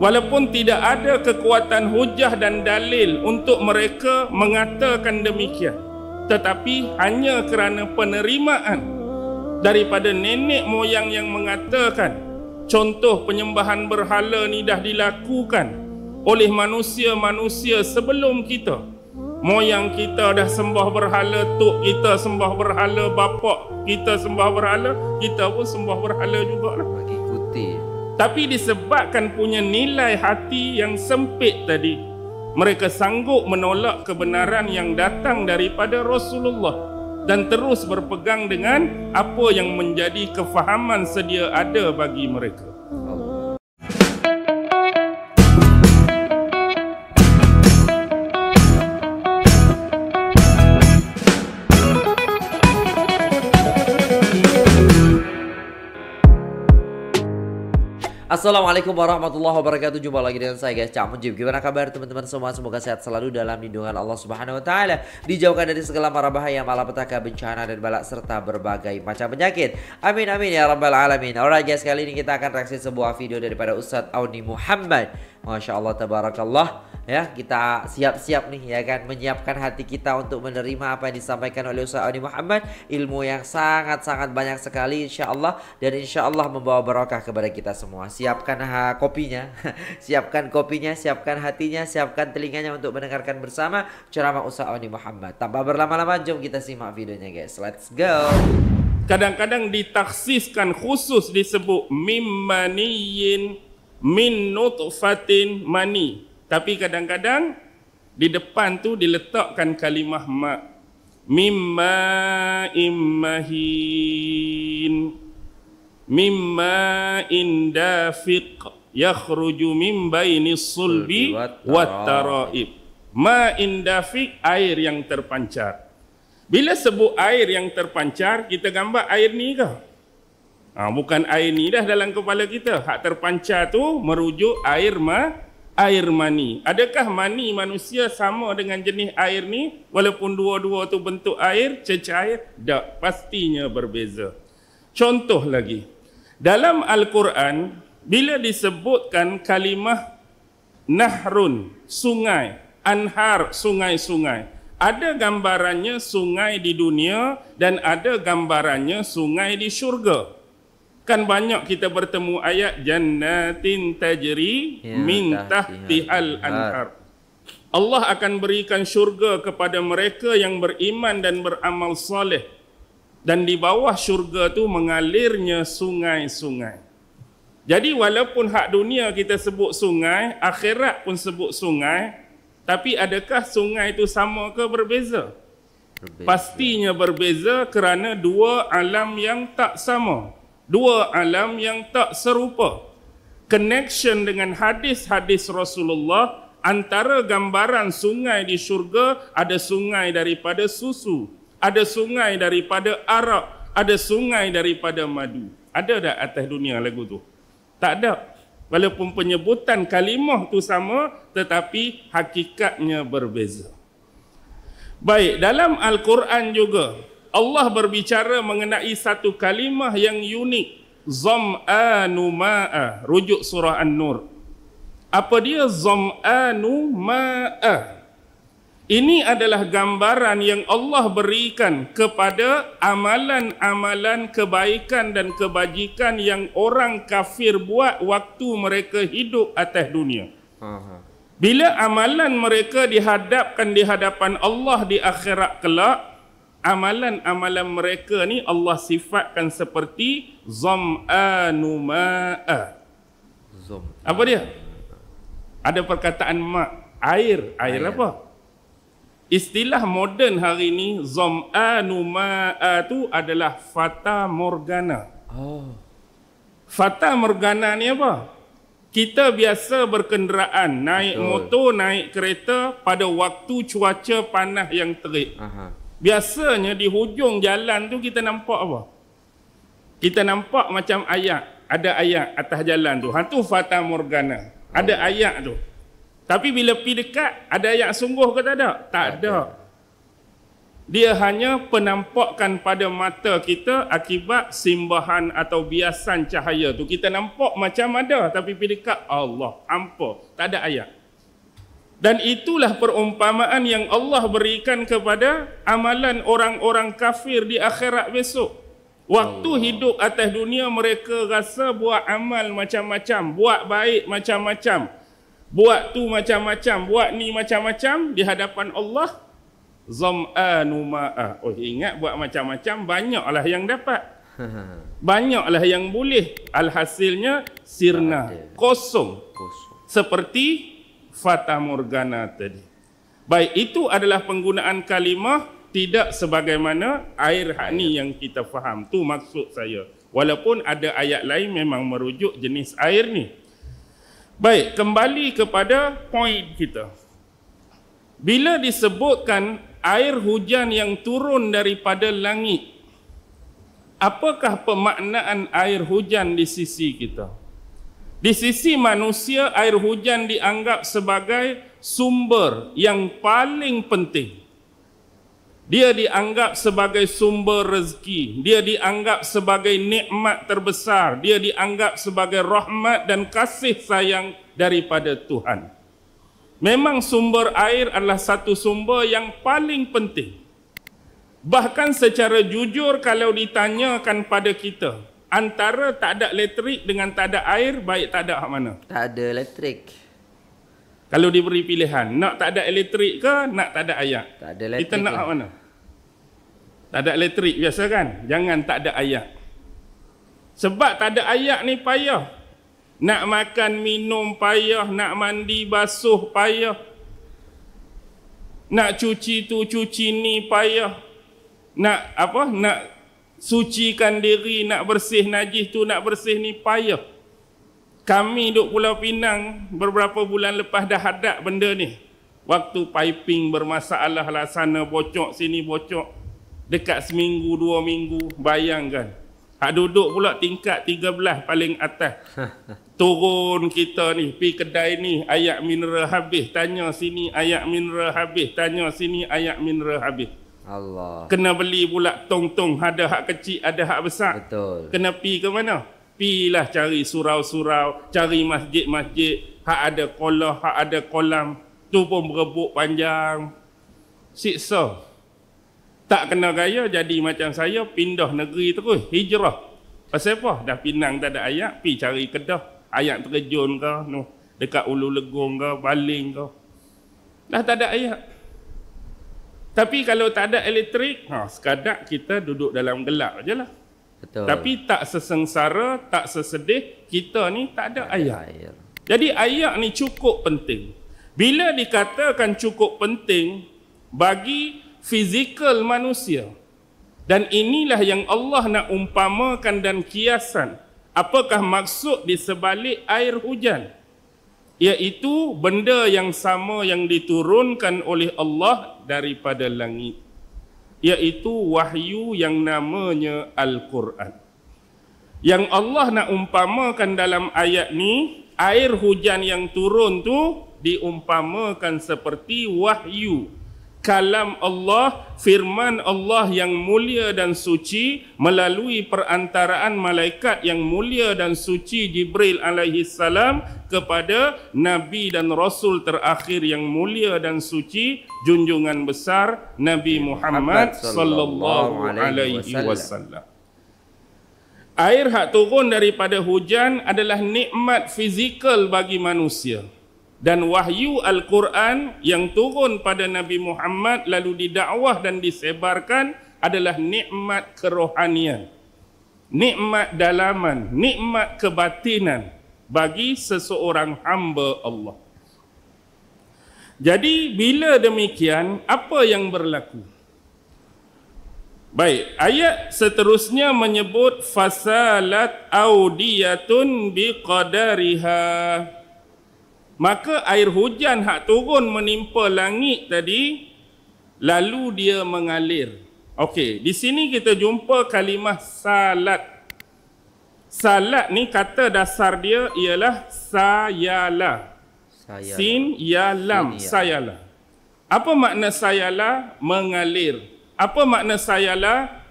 walaupun tidak ada kekuatan hujah dan dalil untuk mereka mengatakan demikian tetapi hanya kerana penerimaan daripada nenek moyang yang mengatakan contoh penyembahan berhala ni dah dilakukan oleh manusia-manusia sebelum kita moyang kita dah sembah berhala tok kita sembah berhala bapak kita sembah berhala kita pun sembah berhala juga lah ikuti tapi disebabkan punya nilai hati yang sempit tadi mereka sanggup menolak kebenaran yang datang daripada Rasulullah dan terus berpegang dengan apa yang menjadi kefahaman sedia ada bagi mereka Assalamualaikum warahmatullahi wabarakatuh. Jumpa lagi dengan saya guys, Cak Mujib. Gimana kabar teman-teman semua? Semoga sehat selalu dalam lindungan Allah Subhanahu wa taala. Dijauhkan dari segala mara bahaya, malapetaka, bencana dan balak serta berbagai macam penyakit. Amin amin ya rabbal alamin. Alright guys, kali ini kita akan reaksi sebuah video daripada Ustaz Auni Muhammad. Masya tabarakallah ya kita siap-siap nih ya kan menyiapkan hati kita untuk menerima apa yang disampaikan oleh Ustaz Ali Muhammad ilmu yang sangat-sangat banyak sekali insya Allah dan insya Allah membawa barokah kepada kita semua siapkan ha kopinya siapkan kopinya siapkan hatinya siapkan telinganya untuk mendengarkan bersama ceramah Ustaz Ali Muhammad tanpa berlama-lama jom kita simak videonya guys let's go kadang-kadang ditaksiskan khusus disebut mimmaniyin min nutfatin mani, mani. Tapi kadang-kadang di depan tu diletakkan kalimah ma. Mimma immahin. Mimma indafiq yakhruju min baini sulbi wattaraib. Ma indafiq air yang terpancar. Bila sebut air yang terpancar, kita gambar air ni ke? Ha, bukan air ni dah dalam kepala kita. Hak terpancar tu merujuk air ma air mani. Adakah mani manusia sama dengan jenis air ni? Walaupun dua-dua tu bentuk air, cecair, tak pastinya berbeza. Contoh lagi. Dalam Al-Quran, bila disebutkan kalimah nahrun, sungai, anhar, sungai-sungai. Ada gambarannya sungai di dunia dan ada gambarannya sungai di syurga kan banyak kita bertemu ayat jannatin tajri ya, min tahtihal anhar Allah akan berikan syurga kepada mereka yang beriman dan beramal soleh dan di bawah syurga tu mengalirnya sungai-sungai jadi walaupun hak dunia kita sebut sungai akhirat pun sebut sungai tapi adakah sungai itu sama ke berbeza? berbeza pastinya berbeza kerana dua alam yang tak sama dua alam yang tak serupa connection dengan hadis-hadis Rasulullah antara gambaran sungai di syurga ada sungai daripada susu ada sungai daripada arak ada sungai daripada madu ada tak atas dunia lagu tu tak ada walaupun penyebutan kalimah tu sama tetapi hakikatnya berbeza baik dalam al-Quran juga Allah berbicara mengenai satu kalimah yang unik Zam'anu ma'a Rujuk surah An-Nur Apa dia Zam'anu ma'a Ini adalah gambaran yang Allah berikan kepada amalan-amalan kebaikan dan kebajikan yang orang kafir buat waktu mereka hidup atas dunia. Bila amalan mereka dihadapkan di hadapan Allah di akhirat kelak, amalan-amalan mereka ni Allah sifatkan seperti zam'anu ma'a. Zom. Apa dia? Ada perkataan mak, air. air, air apa? Istilah moden hari ini zam'anu ma'a tu adalah fata morgana. Oh. Fata morgana ni apa? Kita biasa berkenderaan, naik Betul. motor, naik kereta pada waktu cuaca panas yang terik. Aha. Biasanya di hujung jalan tu kita nampak apa? Kita nampak macam ayat. Ada ayat atas jalan tu. Hantu Fata Morgana. Ada ayat tu. Tapi bila pergi dekat, ada ayat sungguh ke tak ada? Tak ada. Dia hanya penampakan pada mata kita akibat simbahan atau biasan cahaya tu. Kita nampak macam ada tapi pergi dekat Allah. Ampa. Tak ada ayat. Dan itulah perumpamaan yang Allah berikan kepada amalan orang-orang kafir di akhirat besok. Waktu Allah. hidup atas dunia mereka rasa buat amal macam-macam, buat baik macam-macam, buat tu macam-macam, buat ni macam-macam di hadapan Allah zam'anu ma'a. Oh ingat buat macam-macam banyaklah yang dapat. Banyaklah yang boleh. Alhasilnya sirna. Kosong. Seperti Fata Morgana tadi. Baik, itu adalah penggunaan kalimah tidak sebagaimana air hani yang kita faham. Tu maksud saya. Walaupun ada ayat lain memang merujuk jenis air ni. Baik, kembali kepada poin kita. Bila disebutkan air hujan yang turun daripada langit, apakah pemaknaan air hujan di sisi kita? Di sisi manusia, air hujan dianggap sebagai sumber yang paling penting. Dia dianggap sebagai sumber rezeki. Dia dianggap sebagai nikmat terbesar. Dia dianggap sebagai rahmat dan kasih sayang daripada Tuhan. Memang sumber air adalah satu sumber yang paling penting. Bahkan secara jujur kalau ditanyakan pada kita, antara tak ada elektrik dengan tak ada air baik tak ada hak mana tak ada elektrik kalau diberi pilihan nak tak ada elektrik ke nak tak ada ayak? tak ada elektrik kita nak ke? Lah. hak mana tak ada elektrik biasa kan jangan tak ada ayak. sebab tak ada ayak ni payah nak makan minum payah nak mandi basuh payah nak cuci tu cuci ni payah nak apa nak Sucikan diri nak bersih najis tu nak bersih ni payah. Kami duk Pulau Pinang beberapa bulan lepas dah hadap benda ni. Waktu piping bermasalah lah sana bocok sini bocok. Dekat seminggu dua minggu bayangkan. Hak duduk pula tingkat 13 paling atas. Turun kita ni pi kedai ni ayat mineral habis tanya sini ayat mineral habis tanya sini ayat mineral habis. Allah. Kena beli pula tong-tong ada hak kecil, ada hak besar. Betul. Kena pi ke mana? Pilah cari surau-surau, cari masjid-masjid, hak ada kolah, hak ada kolam. Tu pun berebut panjang. Siksa. Tak kena gaya jadi macam saya pindah negeri terus hijrah. Pasal apa? Dah pinang tak ada ayak, pi cari kedah. Ayak terjun ke, no. dekat ulu Legong, ke, baling ke. Dah tak ada ayak. Tapi kalau tak ada elektrik, ha, sekadar kita duduk dalam gelap je lah. Betul. Tapi tak sesengsara, tak sesedih, kita ni tak ada, tak ada air. Jadi air ni cukup penting. Bila dikatakan cukup penting bagi fizikal manusia, dan inilah yang Allah nak umpamakan dan kiasan. Apakah maksud di sebalik air hujan? iaitu benda yang sama yang diturunkan oleh Allah daripada langit iaitu wahyu yang namanya Al-Quran yang Allah nak umpamakan dalam ayat ni air hujan yang turun tu diumpamakan seperti wahyu kalam Allah, firman Allah yang mulia dan suci melalui perantaraan malaikat yang mulia dan suci Jibril alaihi salam kepada nabi dan rasul terakhir yang mulia dan suci junjungan besar Nabi Muhammad sallallahu alaihi wasallam. Air hak turun daripada hujan adalah nikmat fizikal bagi manusia dan wahyu Al-Quran yang turun pada Nabi Muhammad lalu didakwah dan disebarkan adalah nikmat kerohanian nikmat dalaman nikmat kebatinan bagi seseorang hamba Allah jadi bila demikian apa yang berlaku Baik, ayat seterusnya menyebut fasalat audiyatun biqadariha maka air hujan hak turun menimpa langit tadi lalu dia mengalir okey di sini kita jumpa kalimah salat salat ni kata dasar dia ialah sayalah. sayala sin ya lam ya. sayala apa makna sayalah mengalir apa makna sayalah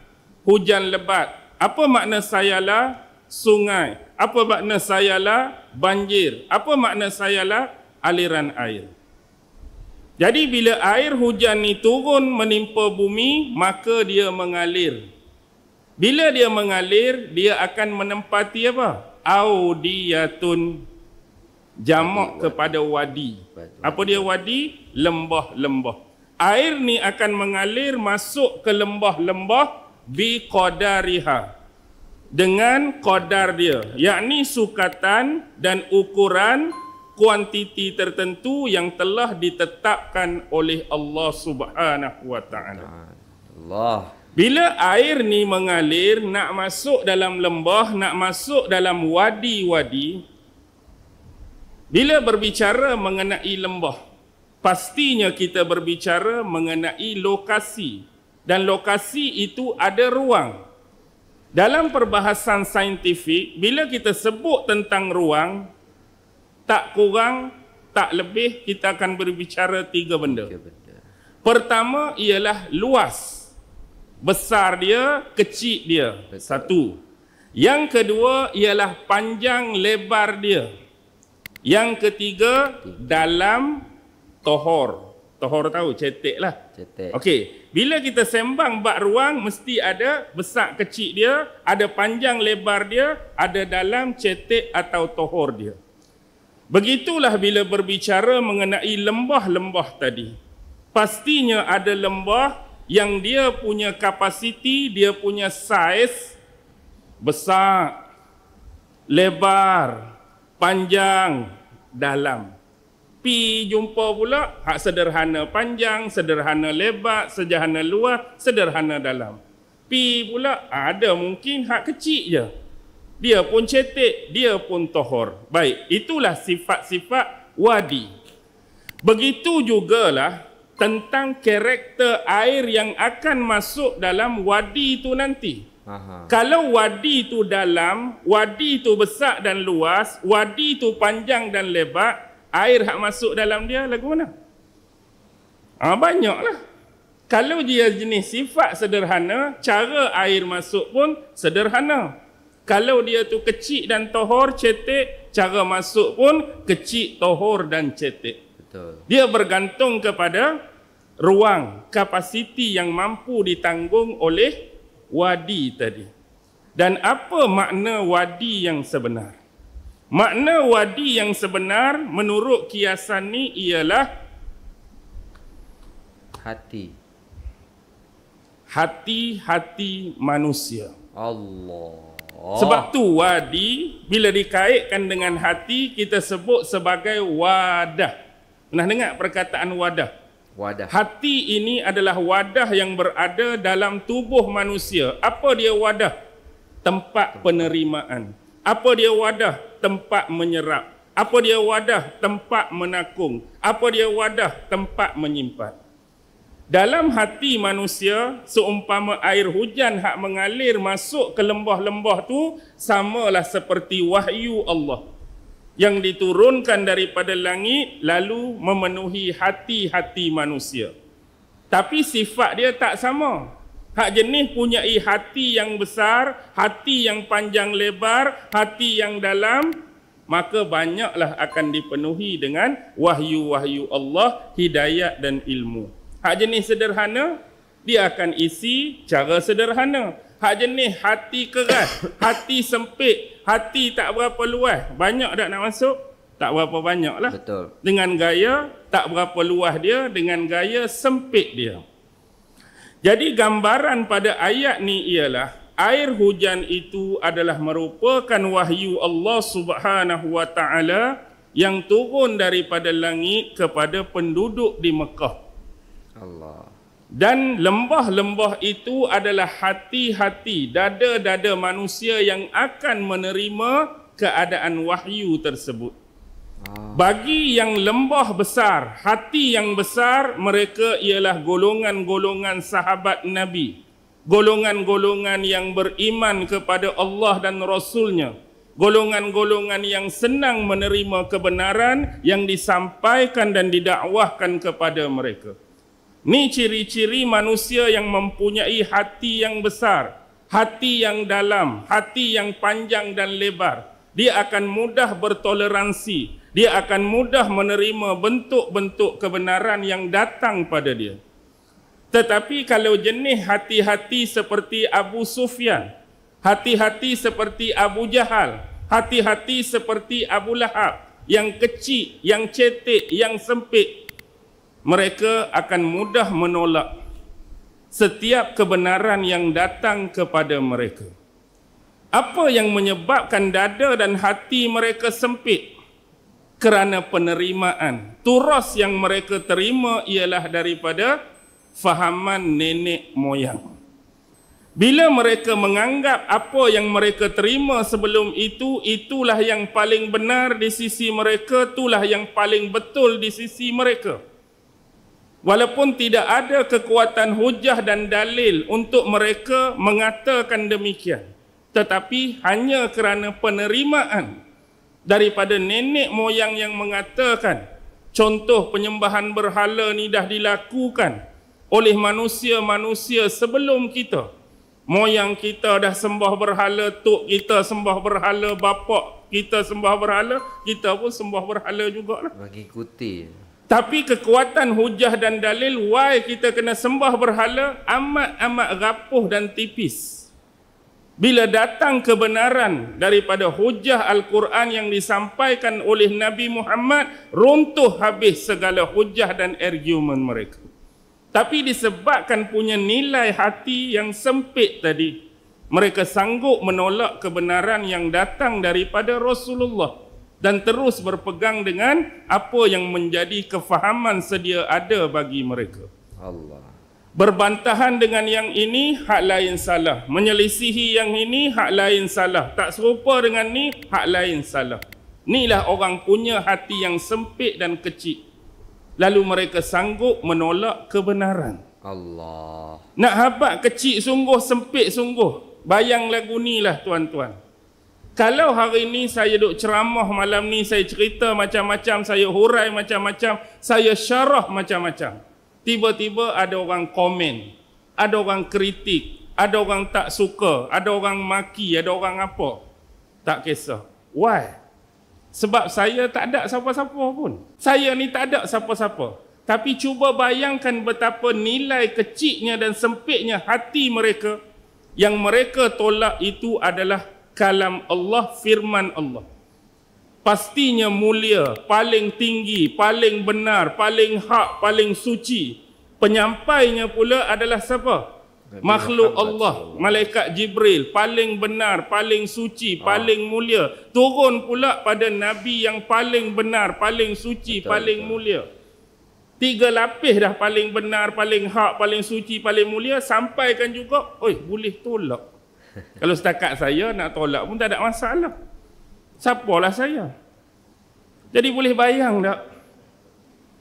hujan lebat apa makna sayalah sungai apa makna sayalah banjir apa makna sayalah aliran air jadi bila air hujan ni turun menimpa bumi maka dia mengalir bila dia mengalir dia akan menempati apa audiyatun jamak kepada wadi apa dia wadi lembah-lembah air ni akan mengalir masuk ke lembah-lembah bi qadariha -lembah dengan kodar dia yakni sukatan dan ukuran kuantiti tertentu yang telah ditetapkan oleh Allah Subhanahu wa taala. Allah. Bila air ni mengalir nak masuk dalam lembah, nak masuk dalam wadi-wadi bila berbicara mengenai lembah, pastinya kita berbicara mengenai lokasi dan lokasi itu ada ruang. Dalam perbahasan saintifik, bila kita sebut tentang ruang, tak kurang, tak lebih, kita akan berbicara tiga benda. Pertama ialah luas. Besar dia, kecil dia. Satu. Yang kedua ialah panjang lebar dia. Yang ketiga. dalam tohor. Tohor tahu, cetek lah. Cetek. Okey, bila kita sembang bak ruang, mesti ada besar kecil dia, ada panjang lebar dia, ada dalam cetek atau tohor dia. Begitulah bila berbicara mengenai lembah-lembah tadi. Pastinya ada lembah yang dia punya kapasiti, dia punya saiz besar, lebar, panjang, dalam pi jumpa pula hak sederhana panjang sederhana lebar sederhana luas sederhana dalam pi pula ada mungkin hak kecil je dia pun cetek dia pun tohor baik itulah sifat-sifat wadi begitu jugalah tentang karakter air yang akan masuk dalam wadi itu nanti Aha. Kalau wadi itu dalam, wadi itu besar dan luas, wadi itu panjang dan lebar, air hak masuk dalam dia lagu mana? Ha, banyaklah. Kalau dia jenis sifat sederhana, cara air masuk pun sederhana. Kalau dia tu kecil dan tohor, cetek, cara masuk pun kecil, tohor dan cetek. Betul. Dia bergantung kepada ruang, kapasiti yang mampu ditanggung oleh wadi tadi. Dan apa makna wadi yang sebenar? Makna wadi yang sebenar menurut kiasan ni ialah hati. Hati-hati manusia. Allah. Sebab tu wadi bila dikaitkan dengan hati kita sebut sebagai wadah. Pernah dengar perkataan wadah? Wadah. Hati ini adalah wadah yang berada dalam tubuh manusia. Apa dia wadah? Tempat, Tempat. penerimaan apa dia wadah tempat menyerap apa dia wadah tempat menakung apa dia wadah tempat menyimpan dalam hati manusia seumpama air hujan hak mengalir masuk ke lembah-lembah tu samalah seperti wahyu Allah yang diturunkan daripada langit lalu memenuhi hati-hati manusia tapi sifat dia tak sama Hak jenis punya hati yang besar, hati yang panjang lebar, hati yang dalam, maka banyaklah akan dipenuhi dengan wahyu-wahyu Allah, hidayah dan ilmu. Hak jenis sederhana, dia akan isi cara sederhana. Hak jenis hati keras, hati sempit, hati tak berapa luas, banyak tak nak masuk? Tak berapa banyak lah. Betul. Dengan gaya tak berapa luas dia, dengan gaya sempit dia. Jadi gambaran pada ayat ni ialah air hujan itu adalah merupakan wahyu Allah Subhanahu wa taala yang turun daripada langit kepada penduduk di Mekah. Allah. Dan lembah-lembah itu adalah hati-hati dada-dada manusia yang akan menerima keadaan wahyu tersebut. Bagi yang lembah besar, hati yang besar, mereka ialah golongan-golongan sahabat Nabi. Golongan-golongan yang beriman kepada Allah dan Rasulnya. Golongan-golongan yang senang menerima kebenaran yang disampaikan dan didakwahkan kepada mereka. Ini ciri-ciri manusia yang mempunyai hati yang besar, hati yang dalam, hati yang panjang dan lebar. Dia akan mudah bertoleransi, dia akan mudah menerima bentuk-bentuk kebenaran yang datang pada dia. Tetapi kalau jenis hati-hati seperti Abu Sufyan, hati-hati seperti Abu Jahal, hati-hati seperti Abu Lahab, yang kecil, yang cetek, yang sempit, mereka akan mudah menolak setiap kebenaran yang datang kepada mereka. Apa yang menyebabkan dada dan hati mereka sempit? kerana penerimaan. Turas yang mereka terima ialah daripada fahaman nenek moyang. Bila mereka menganggap apa yang mereka terima sebelum itu, itulah yang paling benar di sisi mereka, itulah yang paling betul di sisi mereka. Walaupun tidak ada kekuatan hujah dan dalil untuk mereka mengatakan demikian. Tetapi hanya kerana penerimaan, daripada nenek moyang yang mengatakan contoh penyembahan berhala ni dah dilakukan oleh manusia-manusia sebelum kita moyang kita dah sembah berhala tok kita sembah berhala bapak kita sembah berhala kita pun sembah berhala jugalah bagi ikuti tapi kekuatan hujah dan dalil why kita kena sembah berhala amat-amat rapuh dan tipis bila datang kebenaran daripada hujah Al-Quran yang disampaikan oleh Nabi Muhammad, runtuh habis segala hujah dan argumen mereka. Tapi disebabkan punya nilai hati yang sempit tadi, mereka sanggup menolak kebenaran yang datang daripada Rasulullah dan terus berpegang dengan apa yang menjadi kefahaman sedia ada bagi mereka. Allah. Berbantahan dengan yang ini, hak lain salah. Menyelisihi yang ini, hak lain salah. Tak serupa dengan ni, hak lain salah. Inilah orang punya hati yang sempit dan kecil. Lalu mereka sanggup menolak kebenaran. Allah. Nak habak kecil sungguh, sempit sungguh. Bayang lagu ni lah tuan-tuan. Kalau hari ni saya duk ceramah malam ni, saya cerita macam-macam, saya hurai macam-macam, saya syarah macam-macam tiba-tiba ada orang komen, ada orang kritik, ada orang tak suka, ada orang maki, ada orang apa. Tak kisah. Why? Sebab saya tak ada siapa-siapa pun. Saya ni tak ada siapa-siapa. Tapi cuba bayangkan betapa nilai kecilnya dan sempitnya hati mereka yang mereka tolak itu adalah kalam Allah, firman Allah pastinya mulia, paling tinggi, paling benar, paling hak, paling suci. Penyampainya pula adalah siapa? Makhluk Allah, Malaikat Jibril, paling benar, paling suci, ah. paling mulia. Turun pula pada Nabi yang paling benar, paling suci, paling mulia. Tiga lapis dah paling benar, paling hak, paling suci, paling mulia. Sampaikan juga, oi boleh tolak. Kalau setakat saya nak tolak pun tak ada masalah siapalah saya jadi boleh bayang tak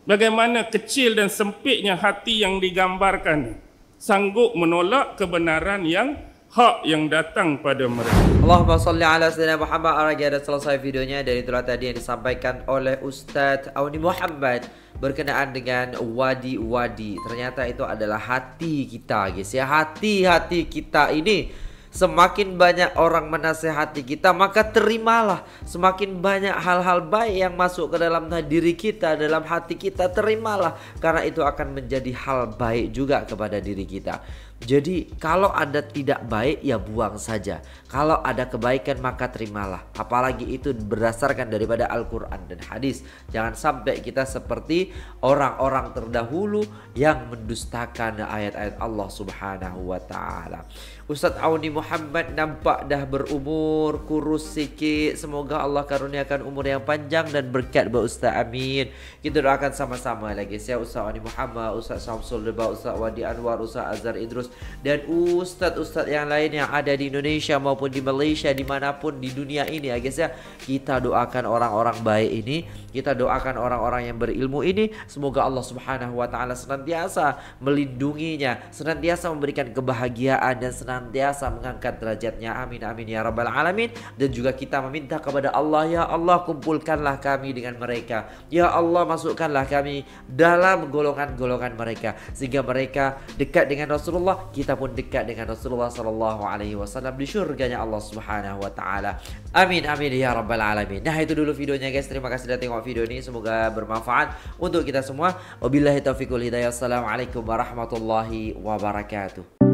bagaimana kecil dan sempitnya hati yang digambarkan sanggup menolak kebenaran yang hak yang datang pada mereka Allahumma salli ala sayyidina Muhammad Aragi ada selesai videonya dan itulah tadi yang disampaikan oleh Ustaz Awni Muhammad berkenaan dengan wadi-wadi ternyata itu adalah hati kita guys ya hati-hati kita ini Semakin banyak orang menasehati kita, maka terimalah. Semakin banyak hal-hal baik yang masuk ke dalam diri kita, dalam hati kita, terimalah karena itu akan menjadi hal baik juga kepada diri kita. Jadi, kalau ada tidak baik, ya buang saja. Kalau ada kebaikan, maka terimalah. Apalagi itu berdasarkan daripada Al-Quran dan hadis. Jangan sampai kita seperti orang-orang terdahulu yang mendustakan ayat-ayat Allah Subhanahu wa Ta'ala. Ustaz Auni Muhammad nampak dah berumur kurus sikit. Semoga Allah karuniakan umur yang panjang dan berkat buat Ustaz Amin. Kita doakan sama-sama lagi. Saya Ustaz Auni Muhammad, Ustaz Samsul Deba, Ustaz Wadi Anwar, Ustaz Azhar Idrus dan Ustaz-Ustaz yang lain yang ada di Indonesia maupun di Malaysia dimanapun di dunia ini. Ya guys ya, kita doakan orang-orang baik ini Kita doakan orang-orang yang berilmu ini semoga Allah Subhanahu wa taala senantiasa melindunginya, senantiasa memberikan kebahagiaan dan senantiasa mengangkat derajatnya. Amin amin ya rabbal alamin. Dan juga kita meminta kepada Allah ya Allah kumpulkanlah kami dengan mereka. Ya Allah masukkanlah kami dalam golongan-golongan mereka sehingga mereka dekat dengan Rasulullah, kita pun dekat dengan Rasulullah sallallahu alaihi wasallam di syurganya Allah Subhanahu wa taala. Amin amin ya rabbal alamin. Nah itu dulu videonya guys. Terima kasih sudah tengok video ini semoga bermanfaat untuk kita semua. Wabillahi taufiqul hidayah. Assalamualaikum warahmatullahi wabarakatuh.